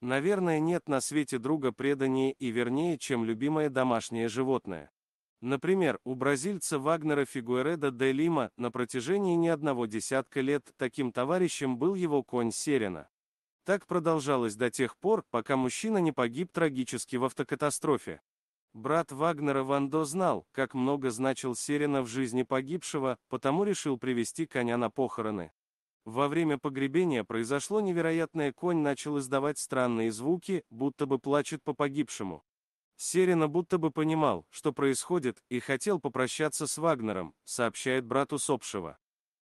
Наверное, нет на свете друга преданнее и вернее, чем любимое домашнее животное. Например, у бразильца Вагнера Фигуэреда де Лима на протяжении не одного десятка лет таким товарищем был его конь Серена. Так продолжалось до тех пор, пока мужчина не погиб трагически в автокатастрофе. Брат Вагнера Вандо знал, как много значил Серина в жизни погибшего, потому решил привести коня на похороны. Во время погребения произошло невероятное, конь начал издавать странные звуки, будто бы плачет по погибшему. Серина будто бы понимал, что происходит, и хотел попрощаться с Вагнером, сообщает брат усопшего.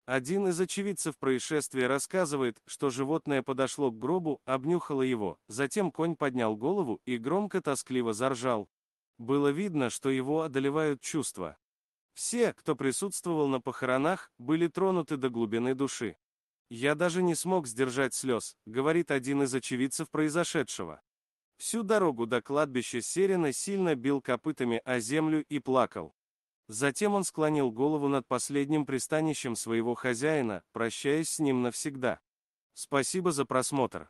Один из очевидцев происшествия рассказывает, что животное подошло к гробу, обнюхало его, затем конь поднял голову и громко тоскливо заржал. Было видно, что его одолевают чувства. Все, кто присутствовал на похоронах, были тронуты до глубины души. «Я даже не смог сдержать слез», — говорит один из очевидцев произошедшего. Всю дорогу до кладбища Серина сильно бил копытами о землю и плакал. Затем он склонил голову над последним пристанищем своего хозяина, прощаясь с ним навсегда. Спасибо за просмотр.